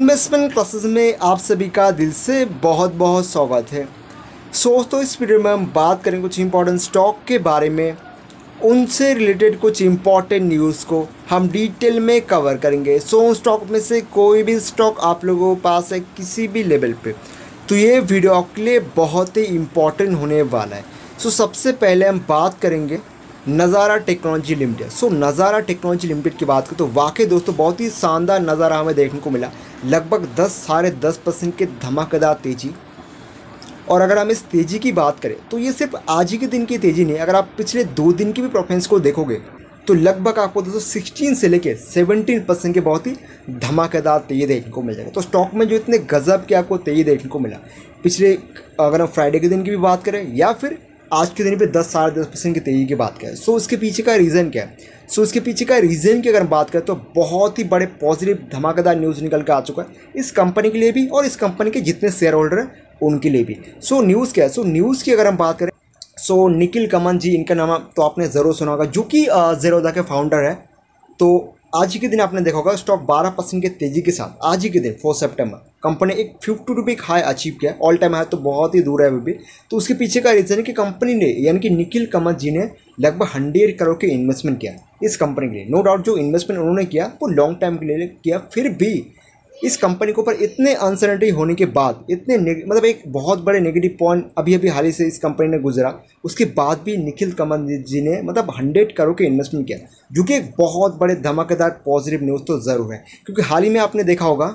investment classes में आप सभी का दिल से बहुत बहुत स्वागत है दोस्तों इस वीडियो में हम बात करें कुछ इंपॉर्टेंट स्टॉक के बारे में उनसे रिलेटेड कुछ इम्पॉर्टेंट न्यूज़ को हम डिटेल में कवर करेंगे सो स्टॉक में से कोई भी स्टॉक आप लोगों के पास है किसी भी लेवल पे तो ये वीडियो आपके लिए बहुत ही इम्पॉर्टेंट होने वाला है सो सबसे पहले हम बात करेंगे नज़ारा टेक्नोलॉजी लिमिटेड सो नज़ारा टेक्नोलॉजी लिमिटेड की बात करें तो वाकई दोस्तों बहुत ही शानदार नज़ारा हमें देखने को मिला लगभग दस साढ़े दस परसेंट के धमाकेदार तेज़ी और अगर हम इस तेज़ी की बात करें तो ये सिर्फ आज ही के दिन की तेज़ी नहीं अगर आप पिछले दो दिन की भी परफॉर्मेंस को देखोगे तो लगभग आपको दोस्तों सिक्सटीन से लेकर सेवनटीन परसेंट के बहुत ही धमाकेदार तेज़ी देखने को मिल जाएगा तो स्टॉक में जो इतने गज़ब के आपको तेज़ी देखने को मिला पिछले अगर हम फ्राइडे के दिन की भी बात करें या फिर आज के दिन पे दस साढ़े दस परसेंट की तेज़ी की बात करें सो so, इसके पीछे का रीज़न क्या है सो so, इसके पीछे का रीज़न की अगर हम बात करें तो बहुत ही बड़े पॉजिटिव धमाकेदार न्यूज़ निकल के आ चुका है इस कंपनी के लिए भी और इस कंपनी के जितने शेयर होल्डर हैं उनके लिए भी सो so, न्यूज़ क्या है सो so, न्यूज़ की अगर हम बात करें सो so, निखिल कमन जी इनका नाम तो आपने ज़रूर सुना होगा जो कि ज़ेरोदा के फाउंडर है तो आज ही के दिन आपने देखा होगा स्टॉक 12 परसेंट के तेजी के साथ आज ही के दिन फोर्थ सितंबर कंपनी एक फिफ्टी रुपी हाई अचीव किया ऑल टाइम हाई तो बहुत ही दूर है अभी भी तो उसके पीछे का रीज़न है कि कंपनी ने यानी कि निखिल कमत जी ने लगभग हंड्रेड करोड़ के इन्वेस्टमेंट किया इस कंपनी के लिए नो डाउट जो इन्वेस्टमेंट उन्होंने किया वो लॉन्ग टाइम के लिए किया फिर भी इस कंपनी के ऊपर इतने अनसर्टनिटी होने के बाद इतने मतलब एक बहुत बड़े नेगेटिव पॉइंट अभी अभी हाल ही से इस कंपनी ने गुजरा उसके बाद भी निखिल कमल जी ने मतलब हंड्रेड करोड़ के इन्वेस्टमेंट किया जो कि एक बहुत बड़े धमाकेदार पॉजिटिव न्यूज़ तो ज़रूर है क्योंकि हाल ही में आपने देखा होगा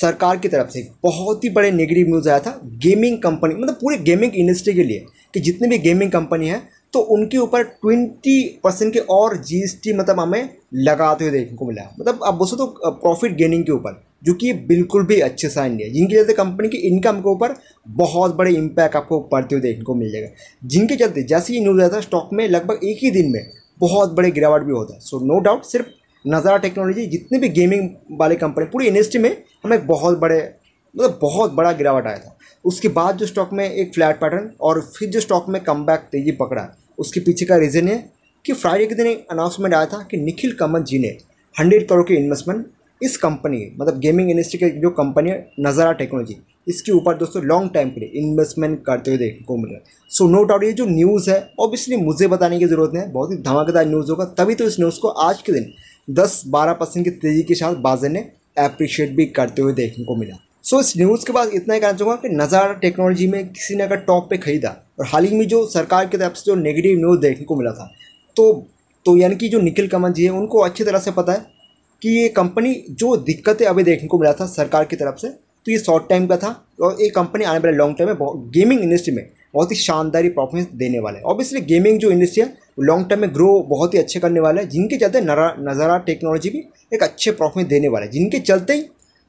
सरकार की तरफ से बहुत ही बड़े नेगेटिव न्यूज़ आया था गेमिंग कंपनी मतलब पूरे गेमिंग इंडस्ट्री के लिए कि जितने भी गेमिंग कंपनी है तो उनके ऊपर ट्वेंटी परसेंट के और जीएसटी मतलब हमें लगाते हुए देखने को मिला मतलब आप बोलो तो प्रॉफिट गेनिंग के ऊपर जो कि बिल्कुल भी अच्छे साइन नहीं है जिनके चलते कंपनी की इनकम के ऊपर बहुत बड़े इम्पैक्ट आपको पड़ते हुए देखने को मिल जाएगा जिनके चलते जैसे ही न्यूज़ आता है स्टॉक में लगभग एक ही दिन में बहुत बड़े गिरावट भी होता है सो नो डाउट सिर्फ नज़ारा टेक्नोलॉजी जितने भी गेमिंग वाले कंपनी पूरी इंडस्ट्री में हमें बहुत बड़े मतलब बहुत बड़ा गिरावट आया था उसके बाद जो स्टॉक में एक फ्लैट पैटर्न और फिर जो स्टॉक में कम बैक तेजी पकड़ा उसके पीछे का रीज़न है कि फ्राइडे के दिन एक अनाउंसमेंट आया था कि निखिल कमत जी ने हंड्रेड करोड़ की इन्वेस्टमेंट इस कंपनी मतलब गेमिंग इंडस्ट्री की जो कंपनी है नज़ारा टेक्नोलॉजी इसके ऊपर दोस्तों लॉन्ग टाइम के लिए इन्वेस्टमेंट करते हुए देखने को मिल रहा है सो नो डाउट ये जो न्यूज़ है ऑब्वियसली मुझे बताने की ज़रूरत नहीं है बहुत ही धमाकेदार न्यूज़ होगा तभी तो इस न्यूज़ को आज के दिन दस बारह परसेंट की तेज़ी के साथ बाजार ने अप्रिशिएट भी करते हुए देखने को मिला सो so, इस न्यूज़ के बाद इतना ही कहना चाहूँगा कि नज़ारा टेक्नोलॉजी में किसी ने अगर टॉप पे खरीदा और हाल ही में जो सरकार की तरफ से जो नेगेटिव न्यूज़ देखने को मिला था तो तो यानी कि जो निखिल कमल जी हैं उनको अच्छी तरह से पता है कि ये कंपनी जो दिक्कतें अभी देखने को मिला था सरकार की तरफ से तो ये शॉर्ट टाइम का था और ये कंपनी आने वाले लॉन्ग टाइम में गेमिंग इंडस्ट्री में बहुत ही शानदारी परफॉर्मेंस देने वाले हैं ऑब्वियसली गेमिंग जो इंडस्ट्री है लॉन्ग टर्म में ग्रो बहुत ही अच्छे करने वाले हैं जिनके चलते नज़ारा टेक्नोलॉजी भी एक अच्छे परफॉर्मेंस देने वाले हैं जिनके चलते ही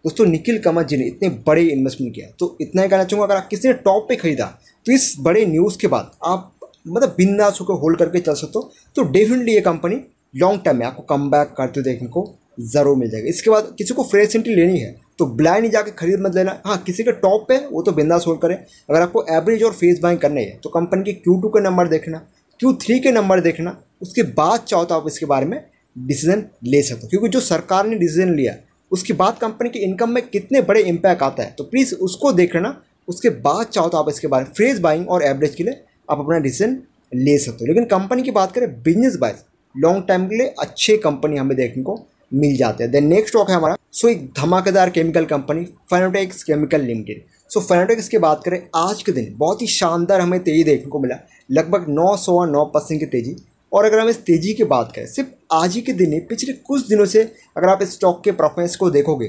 दोस्तों निखिल कमत जी ने इतने बड़े इन्वेस्टमेंट किया तो इतना ही कहना चाहूँगा अगर आप किसी ने टॉप पे खरीदा तो इस बड़े न्यूज़ के बाद आप मतलब बिंदास होकर होल्ड करके चल सकते हो तो डेफिनेटली ये कंपनी लॉन्ग टर्म में आपको कम बैक करते देखने को ज़रूर मिल जाएगा इसके बाद किसी को फ्रेश एंट्री लेनी है तो ब्लाइंड जाकर खरीद मत लेना हाँ किसी के टॉप पे वो तो बिंदास होल्ड करें अगर आपको एवरेज और फेस बाइंग करनी है तो कंपनी के क्यू टू के नंबर देखना क्यू थ्री के नंबर देखना उसके बाद चाहो तो आप इसके बारे में डिसीजन ले सकते हो क्योंकि जो सरकार ने डिसीजन लिया उसके बाद कंपनी की इनकम में कितने बड़े इम्पैक्ट आता है तो प्लीज़ उसको देख लेना उसके बाद चाहो तो आप इसके बारे में फ्रेज बाइंग और एवरेज के लिए आप अपना डिसीजन ले सकते हो लेकिन कंपनी की बात करें बिजनेस वाइज लॉन्ग टाइम के लिए अच्छे कंपनी हमें देखने को मिल जाते हैं देन नेक्स्ट स्टॉक है हमारा सो एक धमाकेदार chemical company Fineotex chemical limited so Fineotex की बात करें आज के दिन बहुत ही शानदार हमें तेज़ी देखने को मिला लगभग नौ सौ नौ परसेंट की तेज़ी और अगर हम इस तेज़ी की बात करें सिर्फ आज ही के दिन ही पिछले कुछ दिनों से अगर आप इस स्टॉक के परफॉर्मेंस को देखोगे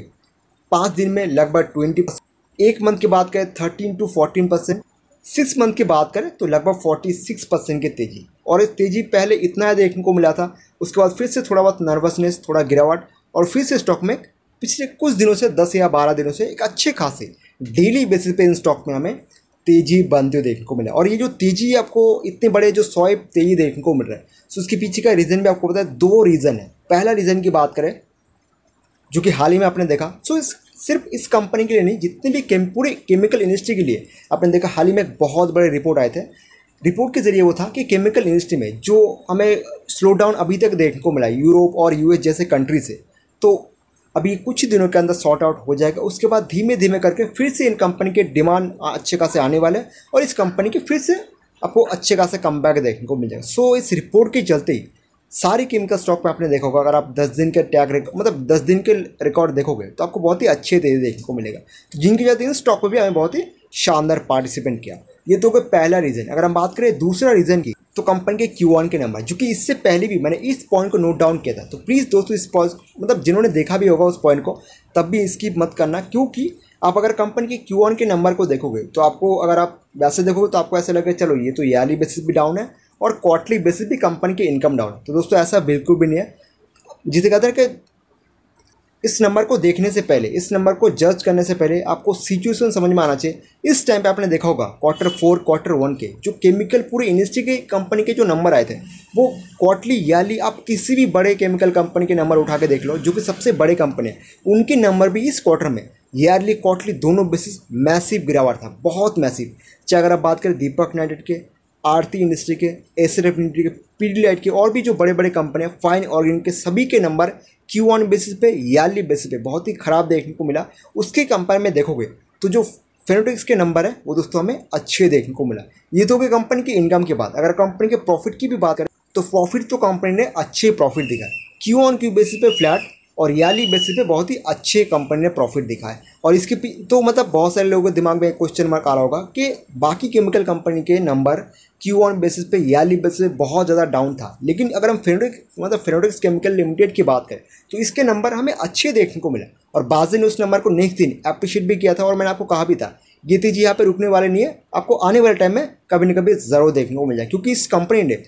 पाँच दिन में लगभग ट्वेंटी एक मंथ की बात करें thirteen to fourteen percent six month की बात करें तो लगभग फोर्टी सिक्स परसेंट की तेज़ी और इस तेज़ी पहले इतना है देखने को मिला था उसके बाद फिर से थोड़ा बहुत नर्वसनेस थोड़ा गिरावट और फिर से स्टॉक में पिछले कुछ दिनों से दस या बारह दिनों से एक अच्छे खासे डेली बेसिस पे इन स्टॉक में हमें तेजी बनते हुए देखने को मिला और ये जो तेजी आपको इतने बड़े जो सौए तेजी देखने को मिल रहा है सो उसके पीछे का रीज़न भी आपको पता है दो रीज़न है पहला रीज़न की बात करें जो कि हाल ही में आपने देखा सो इस सिर्फ इस कंपनी के लिए नहीं जितने भी केम पूरे केमिकल इंडस्ट्री के लिए आपने देखा हाल ही में एक बहुत बड़े रिपोर्ट आए थे रिपोर्ट के जरिए वो था कि केमिकल इंडस्ट्री में जो हमें स्लो डाउन अभी तक देखने को मिला यूरोप और यूएस जैसे कंट्री से तो अभी कुछ दिनों के अंदर सॉर्ट आउट हो जाएगा उसके बाद धीमे धीमे करके फिर से इन कंपनी के डिमांड अच्छे खासे आने वाले हैं और इस कंपनी के फिर से आपको अच्छे खासे कम देखने को मिल जाएगा सो इस रिपोर्ट के चलते ही सारी केमिकल स्टॉक में आपने देखा होगा अगर आप 10 दिन के टैग मतलब 10 दिन के रिकॉर्ड देखोगे तो आपको बहुत ही अच्छे तेजी देखने को मिलेगा जिनकी वजह से स्टॉक में भी हमें बहुत ही शानदार पार्टिसिपेंट किया ये तो कोई पहला रीज़न अगर हम बात करें दूसरा रीज़न की तो कंपनी के क्यू के नंबर जो कि इससे पहले भी मैंने इस पॉइंट को नोट डाउन किया था तो प्लीज़ दोस्तों इस पॉइंट मतलब जिन्होंने देखा भी होगा उस पॉइंट को तब भी इसकी मत करना क्योंकि आप अगर कंपनी के क्यू के नंबर को देखोगे तो आपको अगर आप वैसे देखोगे तो आपको ऐसा लगेगा चलो ये तो ईयरली बेसिस भी डाउन है और क्वार्टली बेसिस भी कंपनी की इनकम डाउन है तो दोस्तों ऐसा बिल्कुल भी नहीं है जिसे कहते हैं कि इस नंबर को देखने से पहले इस नंबर को जज करने से पहले आपको सिचुएशन समझ में आना चाहिए इस टाइम पे आपने देखा होगा क्वार्टर फोर क्वार्टर वन के जो केमिकल पूरी इंडस्ट्री के कंपनी के जो नंबर आए थे वो क्वार्टली याली आप किसी भी बड़े केमिकल कंपनी के नंबर उठा के देख लो जो कि सबसे बड़े कंपनी है उनके नंबर भी इस क्वार्टर में ईयरली क्वार्टली दोनों बेसिस मैसिव गिरावट था बहुत मैसिव चाहे अगर आप बात करें दीपक नाइटेड के आरती इंडस्ट्री के एस एफ इंडस्ट्री के पीडीलाइट के और भी जो बड़े बड़े हैं फाइन ऑर्गेनिक के सभी के नंबर क्यू ऑन बेसिस पे यार्ली बेसिस पे बहुत ही ख़राब देखने को मिला उसके कंपेयर में देखोगे तो जो फेनोटिक्स के नंबर है वो दोस्तों हमें अच्छे देखने को मिला ये तो होगी कंपनी की इनकम की बात अगर कंपनी के प्रॉफिट की भी बात करें तो प्रॉफिट तो कंपनी ने अच्छे प्रॉफिट दिखाए क्यू ऑन क्यू बेसिस पे फ्लैट और याली बेसिस पे बहुत ही अच्छे कंपनी ने प्रॉफिट दिखा है और इसके तो मतलब बहुत सारे लोगों के दिमाग में क्वेश्चन मार्क आ रहा होगा कि बाकी केमिकल कंपनी के नंबर क्यू ऑन बेसिस पे याली बेसिस पे बहुत ज़्यादा डाउन था लेकिन अगर हम फेनोडिक मतलब फेनोडिक्स केमिकल लिमिटेड की बात करें तो इसके नंबर हमें अच्छे देखने को मिला और बाज़ी ने उस नंबर को नेक्स्ट दिन अप्रिशिएट भी किया था और मैंने आपको कहा भी था गीति जी यहाँ पे रुकने वाले नहीं है आपको आने वाले टाइम में कभी ना कभी ज़रूर देखने को मिल जाए क्योंकि इस कंपनी ने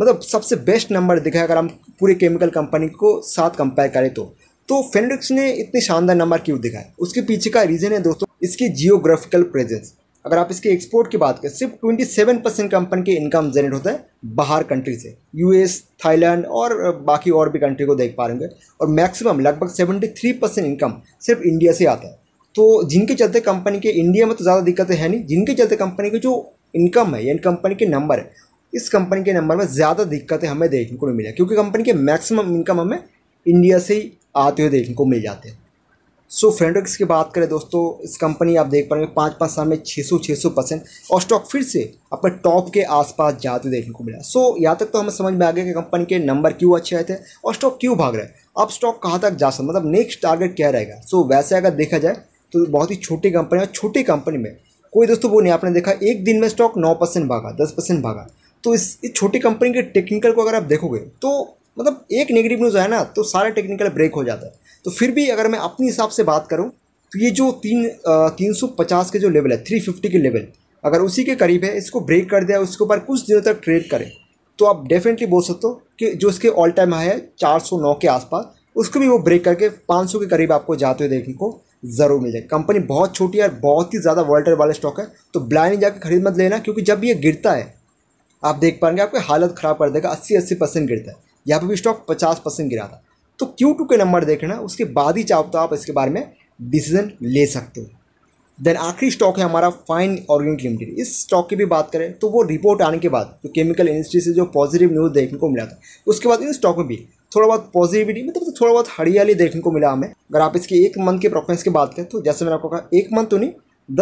मतलब सबसे बेस्ट नंबर दिखा अगर हम पूरे केमिकल कंपनी को साथ कंपेयर करें तो तो फेनरिक्स ने इतने शानदार नंबर क्यों दिखाए उसके पीछे का रीज़न है दोस्तों इसकी जियोग्राफिकल प्रेजेंस अगर आप इसके एक्सपोर्ट की बात करें सिर्फ 27 परसेंट कंपनी के इनकम जनरेट होता है बाहर कंट्री से यूएस थाईलैंड और बाकी और भी कंट्री को देख पा रहे और मैक्सिमम लगभग 73 परसेंट इनकम सिर्फ इंडिया से आता है तो जिनके चलते कंपनी के इंडिया में तो ज़्यादा दिक्कतें हैं नहीं जिनके चलते कंपनी की जो इनकम है यानी कंपनी के नंबर है इस कंपनी के नंबर में ज़्यादा दिक्कतें हमें देखने को नहीं मिली क्योंकि कंपनी के मैक्सिमम इनकम हमें इंडिया से ही आते हुए देखने को मिल जाते हैं सो फ्रेंडो की बात करें दोस्तों इस कंपनी आप देख पाएंगे पाँच पाँच साल में छः सौ छः सौ परसेंट और स्टॉक फिर से अपने टॉप के आसपास जाते देखने को मिला सो so, यहाँ तक तो हमें समझ में आ गया कि कंपनी के नंबर क्यों अच्छे आए थे और स्टॉक क्यों भाग रहे हैं अब स्टॉक कहाँ तक जा सकता मतलब नेक्स्ट टारगेट क्या रहेगा सो so, वैसे अगर देखा जाए तो बहुत ही छोटी कंपनी और छोटी कंपनी में कोई दोस्तों वो नहीं आपने देखा एक दिन में स्टॉक नौ परसेंट भागा दस परसेंट भागा तो इस, इस छोटी कंपनी के टेक्निकल को अगर आप देखोगे तो मतलब एक नेगेटिव न्यूज़ है ना तो सारा टेक्निकल ब्रेक हो जाता है तो फिर भी अगर मैं अपने हिसाब से बात करूँ तो ये जो तीन तीन सौ पचास के जो लेवल है थ्री फिफ्टी के लेवल अगर उसी के करीब है इसको ब्रेक कर दिया उसके ऊपर कुछ दिनों तक ट्रेड करें तो आप डेफिनेटली बोल सकते हो कि जो इसके ऑल टाइम हाई है चार सौ नौ के आसपास उसको भी वो ब्रेक करके पाँच सौ के करीब आपको जाते हुए देखने को ज़रूर मिल जाएगी कंपनी बहुत छोटी है और बहुत ही ज़्यादा वॉल्टर वाले स्टॉक है तो ब्लाइंड जाकर खरीद मत लेना क्योंकि जब ये गिरता है आप देख पाएंगे आपकी हालत ख़राब कर देगा अस्सी अस्सी परसेंट गिरता है यहाँ पर भी स्टॉक पचास परसेंट गिरा था तो क्यू टू के नंबर देखना उसके बाद ही चाहो तो आप इसके बारे में डिसीजन ले सकते हो देन आखिरी स्टॉक है हमारा फाइन ऑर्गेनिक लिमिटेड इस स्टॉक की भी बात करें तो वो रिपोर्ट आने के बाद जो केमिकल इंडस्ट्री से जो पॉजिटिव न्यूज़ देखने को मिला था उसके बाद इन स्टॉक में भी थोड़ा बहुत पॉजिटिविटी मतलब तो थोड़ा बहुत हरियाली देखने को मिला हमें अगर आप इसके एक मंथ के परफॉर्मेंस की बात करें तो जैसे मैंने आपको कहा एक मंथ तो नहीं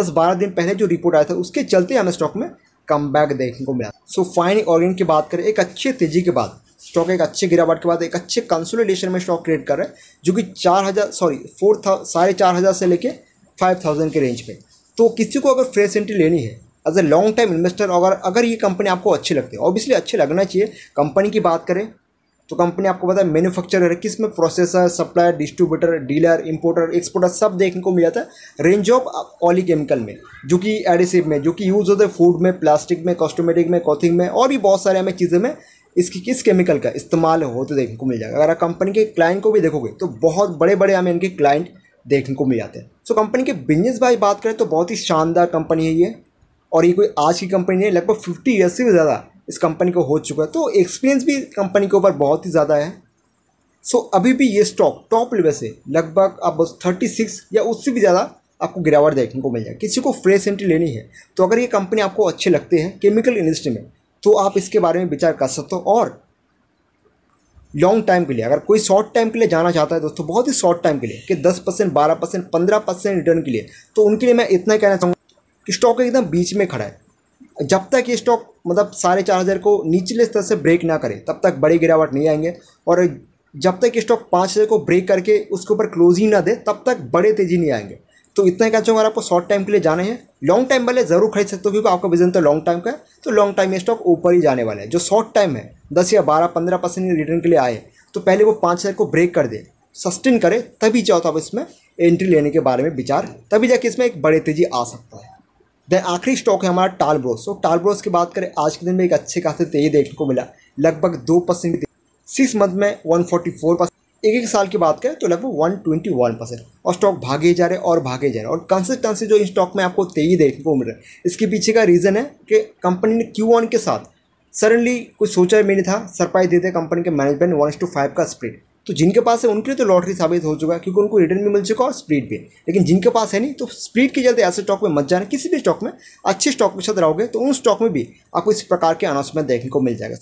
दस बारह दिन पहले जो रिपोर्ट आया था उसके चलते हमें स्टॉक में कम देखने को मिला सो फाइन ऑर्गेन की बात करें एक अच्छी तेजी के बाद स्टॉक एक अच्छे गिरावट के बाद एक अच्छे कंसोलिडेशन में स्टॉक क्रिएट कर रहे हैं जो कि चार हज़ार सॉरी फोर था साढ़े चार हज़ार से लेके फाइव थाउजेंड के रेंज में तो किसी को अगर फ्रेश एंट्री लेनी है as a long time investor अगर अगर ये कंपनी आपको अच्छी लगती है ऑब्वियसली अच्छे लगना चाहिए कंपनी की बात करें तो कंपनी आपको पता है मैन्युफैक्चरर है में processor supplier distributor dealer importer exporter सब देखने को मिल जाता है रेंज ऑफ ऑली केमिकल में जो कि एडिसिव में जो कि यूज़ होते हैं फूड में प्लास्टिक में कॉस्टोमेटिक में कॉथिंग में और भी बहुत सारे हमें चीज़ें में इसकी किस केमिकल का इस्तेमाल होते देखने को मिल जाएगा अगर आप कंपनी के क्लाइंट को भी देखोगे तो बहुत बड़े बड़े हमें इनके क्लाइंट देखने को मिल जाते हैं सो कंपनी के बिजनेस भाई बात करें तो बहुत ही शानदार कंपनी है ये और ये कोई आज की कंपनी नहीं लगभग फिफ्टी ईयर्स से भी ज़्यादा इस कंपनी को हो चुका है तो एक्सपीरियंस भी कंपनी के ऊपर बहुत ही ज़्यादा है सो so, अभी भी ये स्टॉक टॉप लेवल से लगभग आप बस थर्टी सिक्स या उससे भी ज़्यादा आपको गिरावट देखने को मिल जाए किसी को फ्रेश एंट्री लेनी है तो अगर ये कंपनी आपको अच्छे लगते हैं केमिकल इंडस्ट्री में तो आप इसके बारे में विचार कर सकते हो और लॉन्ग टाइम के लिए अगर कोई शॉर्ट टाइम के लिए जाना चाहता है दोस्तों बहुत ही शॉर्ट टाइम के लिए कि दस परसेंट बारह परसेंट पंद्रह परसेंट रिटर्न के लिए तो उनके लिए मैं इतना कहना चाहूँगा कि स्टॉक एकदम बीच में खड़ा है जब तक ये स्टॉक मतलब साढ़े चार हज़ार को निचले स्तर से ब्रेक ना करे तब तक बड़ी गिरावट नहीं आएंगे और जब तक ये स्टॉक पाँच हज़ार को ब्रेक करके उसके ऊपर क्लोज ही ना दे तब तक बड़े तेज़ी नहीं आएंगे तो इतना कहते अगर आपको शॉर्ट टाइम के लिए जाने हैं लॉन्ग टाइम वाले ज़रूर खरीद सकते हो क्योंकि आपका विजन तो लॉन्ग टाइम का है तो लॉन्ग टाइम ये स्टॉक ऊपर ही जाने वाला है जो शॉर्ट टाइम है दस या बारह पंद्रह परसेंट रिटर्न के लिए आए तो पहले वो पाँच हज़ार को ब्रेक कर दे सस्टेन करे तभी जाओ तो आप इसमें एंट्री लेने के बारे में विचार तभी जाके इसमें एक बड़े तेज़ी आ सकता है देन आखिरी स्टॉक है हमारा टालब्रोस तो टालब्रोस की बात करें आज के दिन में एक अच्छे खासे तेजी देखने को मिला लगभग दो परसेंट सिक्स मंथ में वन फोर्टी फोर परसेंट एक एक साल की बात करें तो लगभग वन ट्वेंटी वन परसेंट और स्टॉक भागे जा रहे और भागे जा रहे और कंसिस्टेंसी जो इन स्टॉक में आपको तेजी देखने को मिल रहा है इसके पीछे का रीज़न है कि कंपनी ने क्यू वन के साथ सडनली कुछ सोचा भी नहीं था सरप्राइज देते कंपनी के मैनेजमेंट वन टू फाइव का स्प्रिट तो जिनके पास है उनके लिए तो लॉटरी साबित हो चुका है क्योंकि उनको रिटर्न भी मिल चुका और स्प्रीड भी लेकिन जिनके पास है नहीं तो स्प्रीड के चलते ऐसे स्टॉक में मत जाना किसी भी स्टॉक में अच्छे स्टॉक के साथ रहोगे तो उन स्टॉक में भी आपको इस प्रकार के अनाउंसमेंट देखने को मिल जाएगा